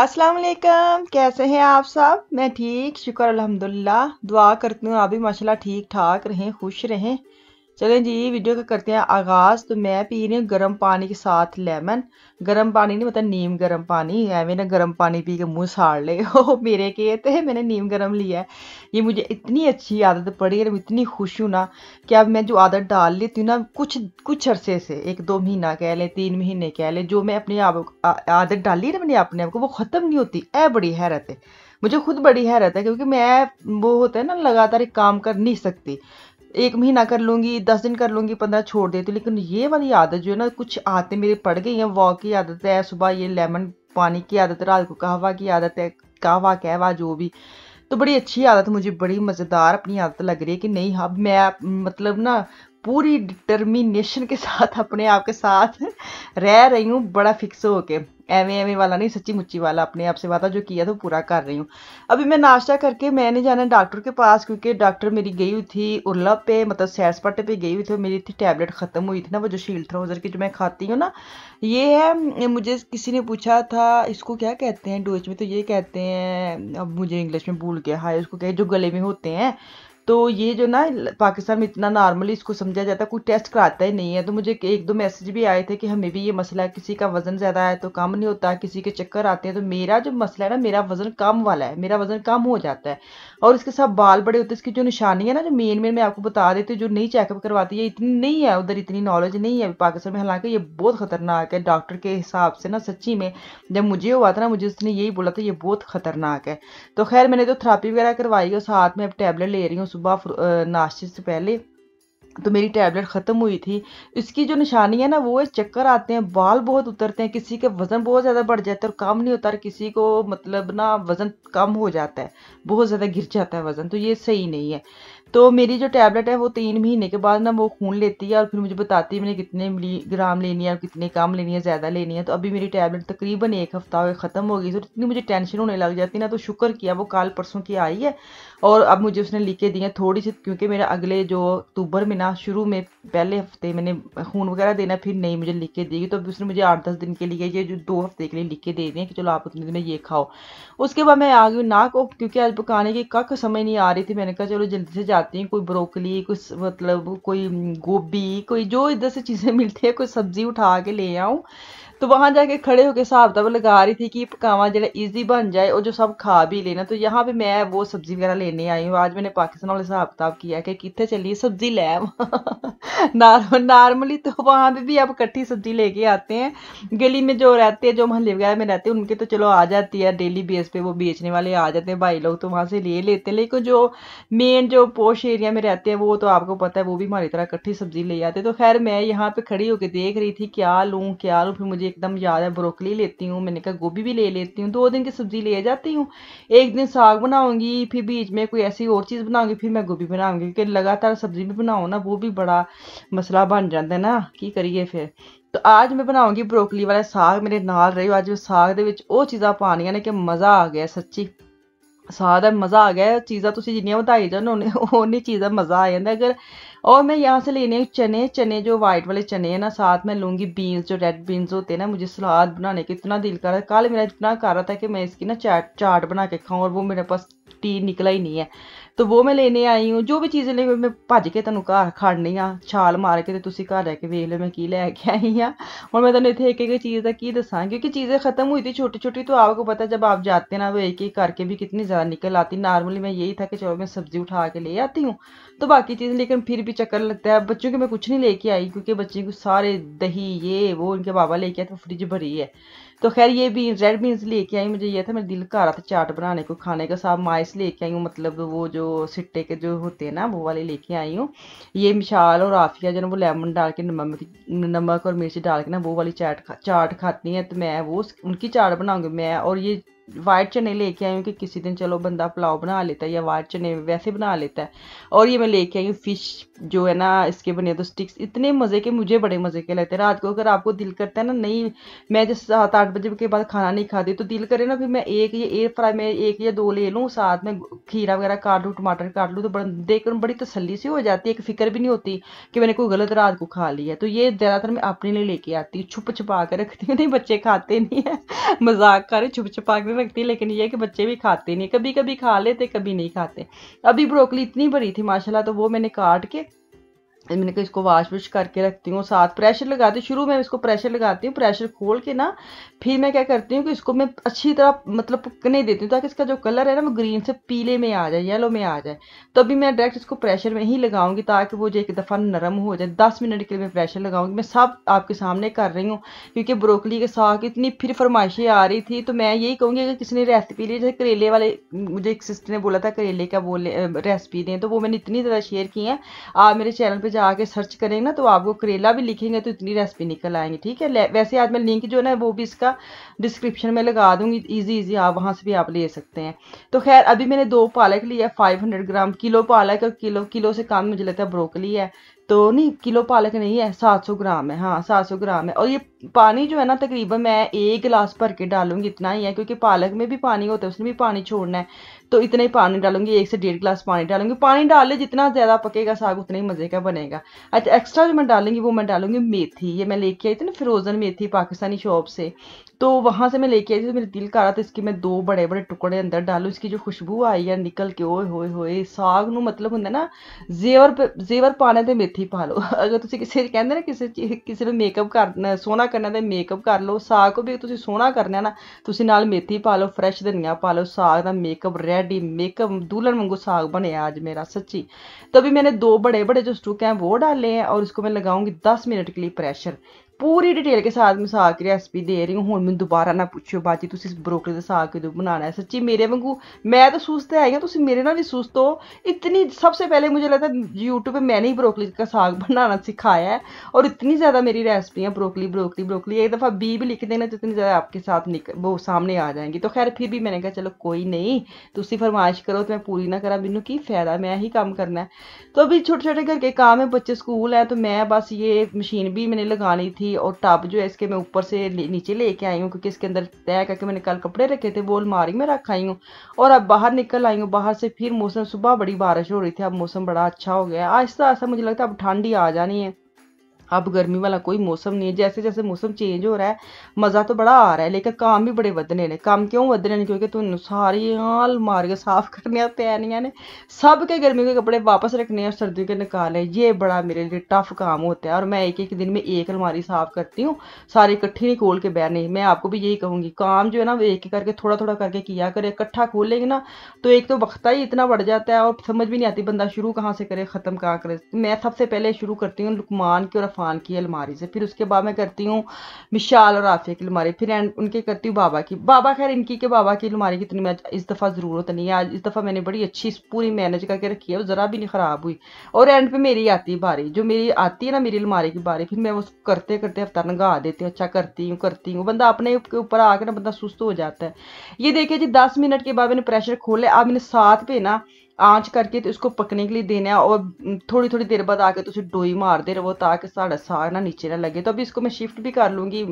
अस्सलाम वालेकुम कैसे हैं आप सब मैं ठीक शुक्र अल्हम्दुलिल्लाह दुआ करती हूँ आप भी माशाल्लाह ठीक ठाक रहें खुश रहें चलें जी वीडियो का करते हैं आगाज़ तो मैं पी रही हूँ गर्म पानी के साथ लेमन गर्म पानी नहीं मतलब नीम गर्म पानी है मैंने गर्म पानी पी के मुंह साड़ ले ओ मेरे के तो मैंने नीम गर्म लिया है ये मुझे इतनी अच्छी आदत पड़ी है इतनी खुश हूँ ना कि अब मैं जो आदत डाल लेती हूँ ना कुछ कुछ अरसे से एक दो महीना कह लें तीन महीने कह लें जो मैं अपनी आप आदत डाली ना मैंने अपने आप को वो ख़त्म नहीं होती ए बड़ी हैरत है मुझे खुद बड़ी हैरत है क्योंकि मैं वो होता है ना लगातार एक काम कर नहीं सकती एक महीना कर लूँगी दस दिन कर लूँगी पंद्रह छोड़ देती हूँ लेकिन ये वाली आदत जो है ना कुछ आदतें मेरी पड़ गई हैं वॉक की आदत है सुबह ये लेमन पानी की आदत रात को कहवा की आदत है कहवा कहवा जो भी तो बड़ी अच्छी आदत मुझे बड़ी मज़ेदार अपनी आदत लग रही है कि नहीं अब हाँ, मैं मतलब ना पूरी डिटर्मिनेशन के साथ अपने आप के साथ रह रही हूँ बड़ा फिक्स होके एवें एवें वाला नहीं सच्ची मुच्ची वाला अपने आप से वादा जो किया था वो पूरा कर रही हूँ अभी मैं नाश्ता करके मैंने जाना डॉक्टर के पास क्योंकि डॉक्टर मेरी गई हुई थी उर्ला पे मतलब सैर सपाटे पे गई हुई थी मेरी इतनी टैबलेट ख़त्म हुई थी ना वो जो शील्ड थ्रोजर की जो मैं खाती हूँ ना ये है मुझे किसी ने पूछा था इसको क्या कहते हैं डोच में तो ये कहते हैं अब मुझे इंग्लिश में भूल गया हाय उसको कहे जो गले में होते हैं तो ये जो ना पाकिस्तान में इतना नॉर्मली इसको समझा जाता है कोई टेस्ट कराता ही नहीं है तो मुझे एक दो मैसेज भी आए थे कि हमें भी ये मसला है किसी का वज़न ज़्यादा है तो कम नहीं होता किसी के चक्कर आते हैं तो मेरा जो मसला है ना मेरा वज़न कम वाला है मेरा वज़न कम हो जाता है और इसके साथ बाल बड़े होते हैं इसकी जो निशानी है ना जो मेन मेन मैं आपको बता देती हूँ जो नहीं चेकअप करवाती है इतनी नहीं है उधर इतनी नॉलेज नहीं है पाकिस्तान में हालांकि ये बहुत ख़तरनाक है डॉक्टर के हिसाब से ना सच्ची में जब मुझे हुआ था ना मुझे उसने यही बोला था ये बहुत ख़तरनाक है तो खैर मैंने तो थेरापी वगैरह करवाई है साथ में अब टैबलेट ले रही हूँ सुबह नाश्ते से पहले तो मेरी टैबलेट ख़त्म हुई थी इसकी जो निशानी है ना वो है चक्कर आते हैं बाल बहुत उतरते हैं किसी के वज़न बहुत ज़्यादा बढ़ जाता है और कम नहीं होता और किसी को मतलब ना वज़न कम हो जाता है बहुत ज़्यादा गिर जाता है वज़न तो ये सही नहीं है तो मेरी जो टैबलेट है वो तीन महीने के बाद ना वो खून लेती है और फिर मुझे बताती है मैंने कितने ग्राम लेनी है और कितने कम लेनी है ज़्यादा लेनी है तो अभी मेरी टैबलेट तकरीबन एक हफ़्ता ख़त्म हो गई तो इतनी मुझे टेंशन होने लग जाती ना तो शुक्र किया वो कल परसों की आई है और अब मुझे उसने लिख के दी है थोड़ी सी क्योंकि मेरा अगले जो अक्टूबर में ना शुरू में पहले हफ्ते मैंने खून वगैरह देना फिर नहीं मुझे लिख के देगी तो अभी उसने मुझे आठ दस दिन के लिए ये जो दो हफ्ते के लिए लिख के दे दिए कि चलो आप उतने दिन में ये खाओ उसके बाद मैं आ गई नाक क्योंकि आज पकाने की कख समझ नहीं आ रही थी मैंने कहा चलो जल्दी से जाती हैं कोई ब्रोकली कुछ मतलब कोई गोभी कोई जो इधर से चीज़ें मिलती है कोई सब्ज़ी उठा के ले आऊँ तो वहाँ जाके खड़े होकर हिसाब तब लगा रही थी कि पकावा जरा ईजी बन जाए और जो सब खा भी लेना तो यहाँ पे मैं वो सब्जी वगैरह लेने आई हूँ आज मैंने पाकिस्तान वाले हिसाब किताब किया कि कितने चलिए सब्जी लै नॉर्मली तो वहाँ पर भी आप इकट्ठी सब्जी लेके आते हैं गली में जो रहते हैं जो मोहल्ले वगैरह में रहते हैं उनके तो चलो आ जाती है डेली बेस पे वो बेचने वाले आ जाते हैं भाई लोग तो वहाँ से ले लेते हैं लेकिन जो मेन जो पोश एरिया में रहते हैं वो तो आपको पता है वो भी हमारी तरह इकट्ठी सब्जी ले आते तो खैर मैं यहाँ पे खड़ी होकर देख रही थी क्या लूँ क्या लूँ फिर मुझे मुझे एकदम याद है ब्रोकली लेती हूँ मैंने कहा गोभी भी ले लेती हूँ दो दिन की सब्जी ले जाती हूँ एक दिन साग बनाऊंगी फिर बीच में कोई ऐसी और चीज़ बनाऊंगी फिर मैं गोभी बनाऊंगी क्योंकि लगातार सब्जी भी बनाओ ना वो भी बड़ा मसला बन जाता है ना की करिए फिर तो आज मैं बनाऊंगी ब्रोकली वाला साग मेरे नाल रही ਅੱਜ साग के चीज़ा ਉਹ ने कि मज़ा आ गया सच्ची साग ਸੱਚੀ ਸਾਗ ਦਾ ਮਜ਼ਾ ਆ ਗਿਆ ਚੀਜ਼ਾਂ बताई ਜਿੰਨੀਆਂ ਵਧਾਈ चीज का मजा ਚੀਜ਼ਾਂ ਮਜ਼ਾ ਆ और मैं यहाँ से लेने चने चने जो वाइट वाले चने हैं ना साथ में लूँगी बीन्स जो रेड बीन्स होते हैं ना मुझे सलाद बनाने के इतना दिल कर रहा है कल मेरा इतना कर रहा था कि मैं इसकी ना चाट चाट बना के खाऊँ और वो मेरे पास टी निकला ही नहीं है तो वो मैं लेने आई हूँ जो भी चीज़ें ਲਈ मैं भज के ਤੁਹਾਨੂੰ घर खड़नी हाँ छाल मार के ਤੇ घर रह के वेख लो मैं कि लैके आई हाँ ਆਈ मैं ਹੁਣ इतने एक एक चीज़ का की दसा क्योंकि चीज़ें ख़त्म हुई थी छोटी छोटी तो आपको पता जब आप जाते ना वो एक एक करके भी कितनी ज़्यादा निकल आती नॉर्मली मैं यही था कि चलो मैं सब्ज़ी उठा के ले आती हूँ तो बाकी चीज़ लेकिन फिर भी चक्कर लगता है बच्चों के मैं कुछ नहीं लेके आई क्योंकि बच्चे को सारे दही ये वो उनके बाबा लेके आए तो फ्रिज भरी है तो खैर ये बीन्स रेड बीन्स लेके आई मुझे ये था मेरे दिल आ रहा था चाट बनाने को खाने का साहब माइस लेके आई हूँ मतलब वो जो सिट्टे के जो होते हैं ना वो वाले लेके आई हूँ ये मिशाल और आफिया जो ना वो लेमन डाल के नमक नमक और मिर्ची डाल के ना वो वाली चाट खा, चाट खाती हैं तो मैं वो उनकी चाट बनाऊँगी मैं और ये वाइट चने लेके आई हूँ कि किसी दिन चलो बंदा पुलाव बना लेता है या वाइट चने वैसे बना लेता है और ये मैं लेके आई हूँ फिश जो है ना इसके बने तो स्टिक्स इतने मज़े के मुझे बड़े मज़े के लगते हैं रात को अगर आपको दिल करता है ना नहीं मैं जैसे सात आठ बजे के बाद खाना नहीं खाती तो दिल करे ना फिर मैं एक या एयर फ्राई में एक या दो ले लूँ साथ में खीरा वगैरह काट लूँ टमाटर काट लूँ तो देख बड़ी तसली सी हो जाती है एक फिक्र भी नहीं होती कि मैंने कोई गलत रात को खा ली है तो ये ज़्यादातर मैं अपने लिए लेके आती हूँ छुप छुपा के रखती हूँ नहीं बच्चे खाते नहीं है मजाक कर छुप छुपा कर रखती है लेकिन ये कि बच्चे भी खाते नहीं कभी कभी खा लेते कभी नहीं खाते अभी ब्रोकली इतनी बड़ी थी माशाला तो वो मैंने काट के मैंने कहा इसको वाश वुश करके रखती हूँ साथ प्रेशर लगाती हूँ शुरू में इसको प्रेशर लगाती हूँ प्रेशर खोल के ना फिर मैं क्या करती हूँ कि इसको मैं अच्छी तरह मतलब पकने देती हूँ ताकि इसका जो कलर है ना वो ग्रीन से पीले में आ जाए येलो में आ जाए तो अभी मैं डायरेक्ट इसको प्रेशर में ही लगाऊंगी ताकि वो जो एक दफ़ा नरम हो जाए दस मिनट के लिए मैं प्रेशर लगाऊंगी मैं सब आपके सामने कर रही हूँ क्योंकि ब्रोकली के साग इतनी फिर फरमाइशें आ रही थी तो मैं यही कहूँगी अगर किसी ने रेसिपी ली जैसे करेले वाले मुझे एक सिस्टर ने बोला था करेले का बोले रेसिपी दें तो वो मैंने इतनी ज़्यादा शेयर की है आप मेरे चैनल पर जाके सर्च करेंगे ना तो आपको करेला भी लिखेंगे तो इतनी रेसिपी निकल आएंगी ठीक है वैसे आज मैं लिंक जो है ना वो भी इसका डिस्क्रिप्शन में लगा दूंगी इजी इजी आप वहाँ से भी आप ले सकते हैं तो खैर अभी मैंने दो पालक लिया है फाइव हंड्रेड ग्राम किलो पालक और किलो किलो से काम मुझे लगता है ब्रोकली है तो नहीं किलो पालक नहीं है सात सौ ग्राम है हाँ सात सौ ग्राम है और ये पानी जो है ना तकरीबन मैं एक गिलास भर के डालूंगी इतना ही है क्योंकि पालक में भी पानी होता है उसमें भी पानी छोड़ना है तो इतना ही पानी डालूंगी एक से डेढ़ गिलास पानी डालूंगी पानी डाल ले जितना ज़्यादा पकेगा साग उतना ही मज़े का बनेगा अच्छा एक्स्ट्रा जो मैं डालूंगी वो मैं डालूंगी मेथी ये मैं लेके आई थी ना फ्रोज़न मेथी पाकिस्तानी शॉप से तो वहाँ से मैं लेके आई थी तो मेरे दिल कर रहा था इसके मैं दो बड़े बड़े टुकड़े अंदर डालूँ इसकी जो खुशबू आई है निकल के ओए होए होए ਸਾਗ मतलब होंगे ना जेवर ਜ਼ੇਵਰ ਜ਼ੇਵਰ ਪਾਣਾ मेथी पा लो अगर ਅਗਰ ਤੁਸੀਂ ਕਿਸੇ ਕਹਿੰਦੇ ਨਾ ਕਿਸੇ ਕਿਸੇ ਨੂੰ ਮੇਕਅਪ ਕਰਨਾ ਸੋਹਣਾ ਕਰਨਾ ਤੇ ਮੇਕਅਪ ਕਰ ਲਓ ਸਾਗ ਵੀ ਤੁਸੀਂ ਸੋਹਣਾ ਕਰਨਾ ਨਾ ਤੁਸੀਂ ਨਾਲ ਮੇਥੀ ਪਾ ਲਓ ਫਰੈਸ਼ ਧਨੀਆ ਪਾ ਲਓ ਸਾਗ ਦਾ ਮੇਕਅਪ रेडी मेकअप दुल्हन वगू साग बने आज मेरा सच्ची तभी मैंने दो बड़े बड़े जो स्टूक हैं वो डाले हैं और उसको मैं लगाऊंगी दस मिनट के लिए प्रेशर पूरी डिटेल के साथ मैं साग की रेसिपी दे रही हूँ हूँ मैं दोबारा ना पूछो बाजी तुम इस ब्रोकली का साग किदों बनाना है सच्ची मेरे वगू मैं तो सुस्त है ही तुम मेरे ना भी सुस्त हो इतनी सबसे पहले मुझे लगता है यूट्यूब पर मैंने ही ब्रोकली का साग बनाना सिखाया है और इतनी ज़्यादा मेरी है ब्रोकली ब्रोकली ब्रोकली एक दफ़ा बी भी लिख देना तो इतनी ज़्यादा आपके साथ निक वो सामने आ जाएंगी तो खैर फिर भी मैंने कहा चलो कोई नहीं तुम फरमाइश करो तो मैं पूरी ना करा मैनू की फ़ायदा मैं ही काम करना है तो अभी छोटे छोटे घर के काम है बच्चे स्कूल है तो मैं बस ये मशीन भी मैंने लगानी थी थी और टब जो है इसके मैं ऊपर से नीचे लेके आई हूँ क्योंकि इसके अंदर तय करके मैंने कल कपड़े रखे थे वो अलमारी में रख आई हूँ और अब बाहर निकल आई हूँ बाहर से फिर मौसम सुबह बड़ी बारिश हो रही थी अब मौसम बड़ा अच्छा हो गया आहिस्ता आहिस्ता मुझे लगता है अब ठंड ही आ जानी है अब गर्मी वाला कोई मौसम नहीं है जैसे जैसे मौसम चेंज हो रहा है मज़ा तो बड़ा आ रहा है लेकिन काम भी बड़े बदने ने काम क्यों बदने ने क्योंकि हाल मार के साफ करने पैनियां ने सब के गर्मी के कपड़े वापस रखने हैं सर्दियों के निकाले ये बड़ा मेरे लिए टफ काम होता है और मैं एक एक दिन में एक अलमारी साफ करती हूँ सारी इकट्ठी नहीं खोल के बहने मैं आपको भी यही कहूँगी काम जो है ना वो एक एक करके थोड़ा थोड़ा करके किया करे इकट्ठा खोलेंगे ना तो एक तो वक्ता ही इतना बढ़ जाता है और समझ भी नहीं आती बंदा शुरू कहाँ से करे ख़त्म कहाँ करे मैं सबसे पहले शुरू करती हूँ लुकमान की और इरफान की अलमारी से फिर उसके बाद मैं करती हूँ मिशाल और आफिया की अलमारी फिर एंड उनके करती हूँ बाबा की बाबा खैर इनकी के बाबा की अलमारी की इतनी मैं इस दफ़ा ज़रूरत नहीं है आज इस दफ़ा मैंने बड़ी अच्छी पूरी मैनेज करके रखी है वो ज़रा भी नहीं ख़राब हुई और एंड पे मेरी आती है बारी जो मेरी आती है ना मेरी अलमारी की बारी फिर मैं वो करते करते हफ्ता नंगा देती हूँ अच्छा करती हूँ करती हूँ बंदा अपने ऊपर आकर ना बंदा सुस्त हो जाता है ये देखिए जी दस मिनट के बाद मैंने प्रेशर खोले अब मैंने साथ पे ना आँच करके तो उसको पकने के लिए देना है और थोड़ी थोड़ी देर बाद आके तुम तो डोई मारते रहो ताकि साढ़ा साग ना नीचे ना लगे तो अभी इसको मैं शिफ्ट भी कर लूँगी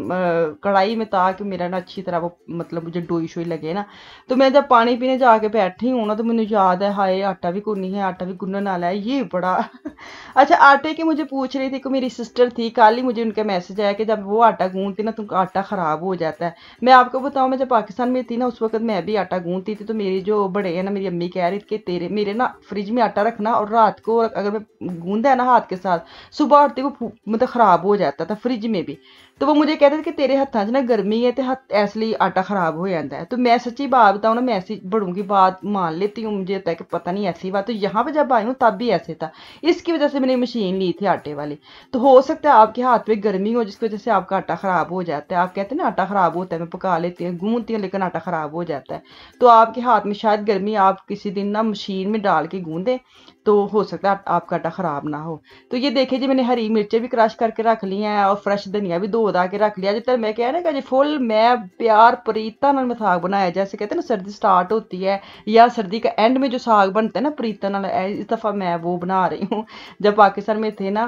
कढ़ाई में ताकि मेरा ना अच्छी तरह वो मतलब मुझे डोई शोई लगे ना तो मैं जब पानी पीने जाके बैठी हूँ ना तो मैंने याद है हाय आटा भी गुननी है आटा भी गुनने आला है ये बड़ा अच्छा आटे की मुझे पूछ रही थी कि मेरी सिस्टर थी कल ही मुझे उनका मैसेज आया कि जब वो आटा गूंधती ना तो आटा ख़राब हो जाता है मैं आपको बताऊँ मैं जब पाकिस्तान में थी ना उस वक्त मैं भी आटा गूंधती थी तो मेरी जो बड़े हैं ना मेरी अम्मी कह रही थी कि तेरे मेरे ना फ्रिज में आटा रखना और रात को अगर मैं गूंदा है ना हाथ के साथ सुबह उठते वो मतलब ख़राब हो जाता था फ्रिज में भी तो वो मुझे कहते थे कि तेरे हाथों से ना गर्मी है तो हथ ऐसे आटा ख़राब हो जाता है तो मैं सच्ची बात बताऊँ ना मैं ऐसी बड़ों की बात मान लेती हूँ मुझे तक पता नहीं ऐसी बात तो यहाँ पर जब आई हूँ तब भी ऐसे था इसकी वजह से मैंने मशीन ली थी आटे वाली तो हो सकता है आपके हाथ में गर्मी हो जिसकी वजह से आपका आटा ख़राब हो जाता है आप कहते हैं ना आटा ख़राब होता है मैं पका लेती हूँ गूंदती हूँ लेकिन आटा ख़राब हो जाता है तो आपके हाथ में शायद गर्मी आप किसी दिन ना मशीन में डाल के गूंदें तो हो सकता है आप, आपका आटा ख़राब ना हो तो ये देखिए जी मैंने हरी मिर्चें भी क्रश करके रख ली हैं और फ्रेश धनिया भी दो दा के रख लिया जितना मैं कह ना कि फुल मैं प्यार प्रीता नाल मैं साग बनाया जैसे कहते हैं ना सर्दी स्टार्ट होती है या सर्दी का एंड में जो साग बनता है ना प्रीता नाल इस दफ़ा मैं वो बना रही हूँ जब पाकिस्तान में थे ना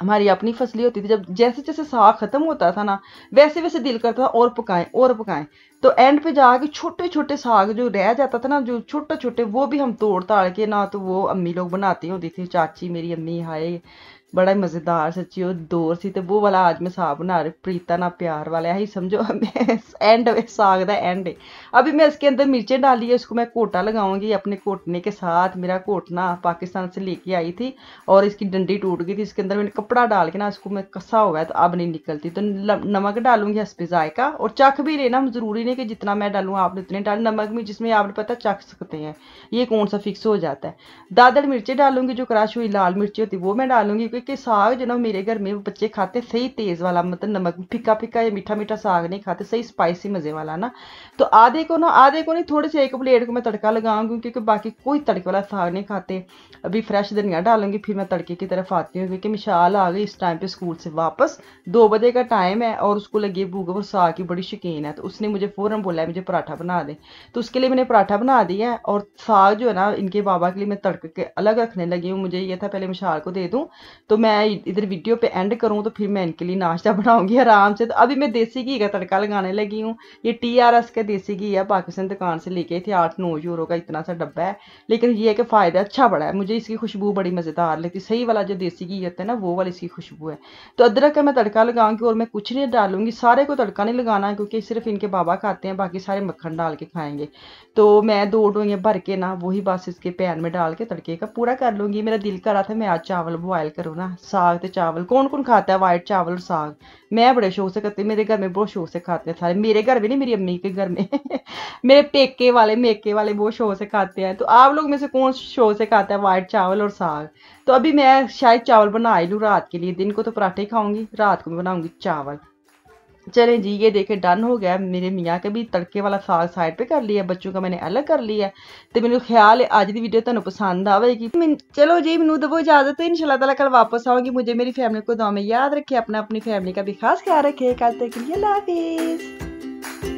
हमारी अपनी फसली होती थी जब जैसे जैसे साग खत्म होता था ना वैसे वैसे दिल करता था और पकाएं और पकाएं तो एंड पे जाके छोटे छोटे साग जो रह जाता था ना जो छोटे छोटे वो भी हम तोड़ ताड़ के ना तो वो अम्मी लोग बनाती होती थी चाची मेरी अम्मी हाय बड़ा ही मज़ेदार सच्ची और दौर सी तो वो वाला आज मैं साग बना रही प्रीता ना प्यार वाला यही समझो एंड साग का एंड है अभी मैं इसके अंदर मिर्चें डाली है उसको मैं कोटा लगाऊंगी अपने कोटने के साथ मेरा कोटना पाकिस्तान से लेके आई थी और इसकी डंडी टूट गई थी इसके अंदर मैंने कपड़ा डाल के ना इसको मैं कसा हुआ है तो अब नहीं निकलती तो नमक डालूंगी हंसपे जायका और चख भी लेना हम ज़रूरी नहीं कि जितना मैं डालूँ आपने इतने डाल नमक भी जिसमें आपने पता चख सकते हैं ये कौन सा फिक्स हो जाता है दादर मिर्चें डालूंगी जो क्रश हुई लाल मिर्ची होती वो मैं डालूंगी क्योंकि साग जो ना मेरे घर में बच्चे खाते सही तेज़ वाला मतलब नमक फिक्का फिक्का या मीठा मीठा साग नहीं खाते सही स्पाइसी मज़े वाला ना तो आधे को ना आधे को नहीं थोड़े से एक प्लेट को मैं तड़का लगाऊंगी क्योंकि बाकी कोई तड़के वाला साग नहीं खाते अभी फ्रेश धनिया डालूंगी फिर मैं तड़के की तरफ आती हूँ क्योंकि मिशाल आ गई इस टाइम पे स्कूल से वापस दो बजे का टाइम है और उसको लगी भूख और साग की बड़ी शौकीन है तो उसने मुझे मजबूरन बोला है मुझे पराठा बना दे तो उसके लिए मैंने पराठा बना दिया है और साग जो है ना इनके बाबा के लिए मैं तड़क के अलग रखने लगी हूँ मुझे ये था पहले मिशाल को दे दूँ तो मैं इधर वीडियो पे एंड करूँ तो फिर मैं इनके लिए नाश्ता बनाऊँगी आराम से तो अभी मैं देसी घी का तड़का लगाने लगी हूँ ये टी आर एस का देसी घी है पाकिस्तान दुकान से लेके थे आठ नौ यूरो का इतना सा डब्बा है लेकिन ये कि फ़ायदा अच्छा बड़ा है मुझे इसकी खुशबू बड़ी मज़ेदार लगती सही वाला जो देसी घी होता है ना वो वाली इसकी खुशबू है तो अदरक का मैं तड़का लगाऊंगी और मैं कुछ नहीं डालूंगी सारे को तड़का नहीं लगाना क्योंकि सिर्फ इनके बाबा का खाते हैं बाकी सारे मक्खन डाल के खाएंगे तो मैं दो डोइयाँ भर के ना वही बस इसके पैन में डाल के तड़के का पूरा कर लूँगी मेरा दिल कर रहा था मैं आज चावल बॉयल करूँ ना साग तो चावल कौन कौन खाता है वाइट चावल और साग मैं बड़े शौक से करती मेरे घर में बहुत शौक से खाते हैं सारे मेरे घर में नहीं मेरी अम्मी के घर में मेरे पेके वाले मेके वाले बहुत शौक से खाते हैं तो आप लोग में से कौन शौक से खाता है वाइट चावल और साग तो अभी मैं शायद चावल बना ही लूँ रात के लिए दिन को तो पराठे खाऊंगी रात को मैं बनाऊंगी चावल चले जी ये देखे डन हो गया मेरे मियाँ के भी तड़के वाला साग साइड पे कर लिया बच्चों का मैंने अलग कर लिया तो मेरे ਮੈਨੂੰ ਖਿਆਲ ਹੈ ਅੱਜ ਦੀ ਵੀਡੀਓ ਤੁਹਾਨੂੰ ਪਸੰਦ चलो जी मैं दबो इजाजत इन शाला तला कल वापस आऊँगी मुझे मेरी फैमिली को दो में याद रखे अपना अपनी फैमिली का भी खास ख्याल रखे कल तक के हाफिज़